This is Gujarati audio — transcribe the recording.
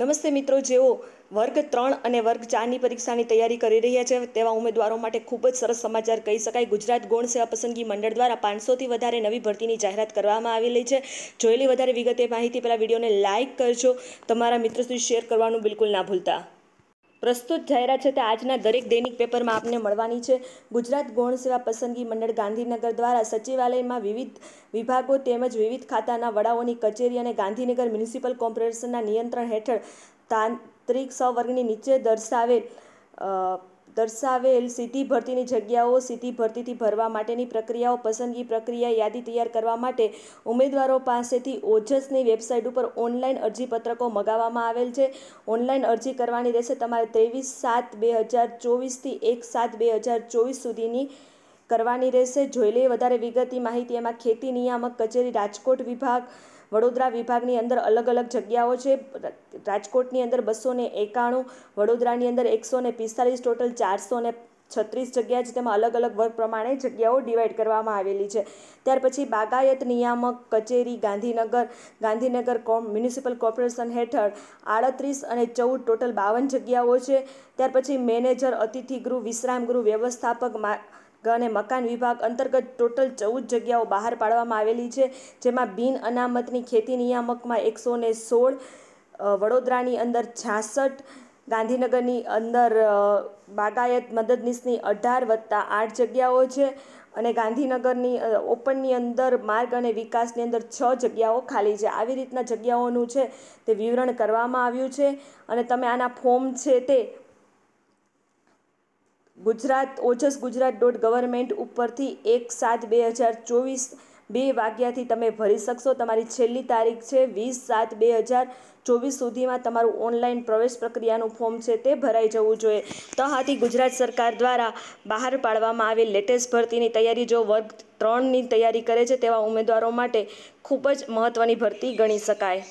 નમસ્તે મિત્રો જેઓ વર્ગ ત્રણ અને વર્ગ ચારની પરીક્ષાની તૈયારી કરી રહ્યા છે તેવા ઉમેદવારો માટે ખૂબ જ સરસ સમાચાર કહી શકાય ગુજરાત ગૌણ સેવા પસંદગી મંડળ દ્વારા પાંચસોથી વધારે નવી ભરતીની જાહેરાત કરવામાં આવેલી છે જોયેલી વધારે વિગતે માહિતી પહેલાં વિડીયોને લાઇક કરજો તમારા મિત્રો સુધી શેર કરવાનું બિલકુલ ના ભૂલતા પ્રસ્તુત જાહેરાત છે તે આજના દરેક દૈનિક પેપરમાં આપને મળવાની છે ગુજરાત ગૌણ સેવા પસંદગી મંડળ ગાંધીનગર દ્વારા સચિવાલયમાં વિવિધ વિભાગો તેમજ વિવિધ ખાતાના વડાઓની કચેરી અને ગાંધીનગર મ્યુનિસિપલ કોર્પોરેશનના નિયંત્રણ હેઠળ તાંત્રિક સવર્ગની નીચે દર્શાવેલ દર્શાવેલ સીધી ભરતીની જગ્યાઓ સીધી ભરતીથી ભરવા માટેની પ્રક્રિયાઓ પસંદગી પ્રક્રિયા યાદી તૈયાર કરવા માટે ઉમેદવારો પાસેથી ઓજસની વેબસાઇટ ઉપર ઓનલાઈન અરજીપત્રકો મગાવવામાં આવેલ છે ઓનલાઈન અરજી કરવાની રહેશે તમારે ત્રેવીસ સાત બે હજાર ચોવીસથી એક સાત બે હજાર ચોવીસ સુધીની કરવાની રહેશે જોઈ લઈએ વધારે વિગતની માહિતી એમાં ખેતી નિયામક કચેરી રાજકોટ વિભાગ વડોદરા વિભાગની અંદર અલગ અલગ જગ્યાઓ છે રાજકોટની અંદર બસો ને એકાણું વડોદરાની અંદર એકસો ને પિસ્તાલીસ ટોટલ ચારસો ને છત્રીસ જગ્યા છે તેમાં અલગ અલગ વર્ગ પ્રમાણે જગ્યાઓ ડિવાઈડ કરવામાં આવેલી છે ત્યાર પછી બાગાયત નિયામક કચેરી ગાંધીનગર ગાંધીનગર કોમ મ્યુનિસિપલ કોર્પોરેશન હેઠળ આડત્રીસ અને ચૌદ ટોટલ બાવન જગ્યાઓ છે ત્યાર પછી મેનેજર અતિથિગૃહ વિશ્રામગૃહ વ્યવસ્થાપક મા અને મકાન વિભાગ અંતર્ગત ટોટલ ચૌદ જગ્યાઓ બહાર પાડવામાં આવેલી છે જેમાં બિન અનામતની ખેતી નિયામકમાં એકસો ને સોળ વડોદરાની અંદર છાસઠ ગાંધીનગરની અંદર બાગાયત મદદનીશની અઢાર વત્તા આઠ જગ્યાઓ છે અને ગાંધીનગરની ઓપનની અંદર માર્ગ અને વિકાસની અંદર છ જગ્યાઓ ખાલી છે આવી રીતના જગ્યાઓનું છે તે વિવરણ કરવામાં આવ્યું છે અને તમે આના ફોર્મ છે તે ગુજરાત ઓજસ ગુજરાત ડોટ ગવર્મેન્ટ ઉપરથી એક સાત બે હજાર ચોવીસ બે વાગ્યાથી તમે ભરી શકશો તમારી છેલ્લી તારીખ છે વીસ સાત બે હજાર ચોવીસ સુધીમાં તમારું ઓનલાઈન પ્રવેશ પ્રક્રિયાનું ફોર્મ છે તે ભરાઈ જવું જોઈએ તહાથી ગુજરાત સરકાર દ્વારા બહાર પાડવામાં આવેલ લેટેસ્ટ ભરતીની તૈયારી જો વર્ગ ત્રણની તૈયારી કરે છે તેવા ઉમેદવારો માટે ખૂબ જ મહત્ત્વની ભરતી ગણી શકાય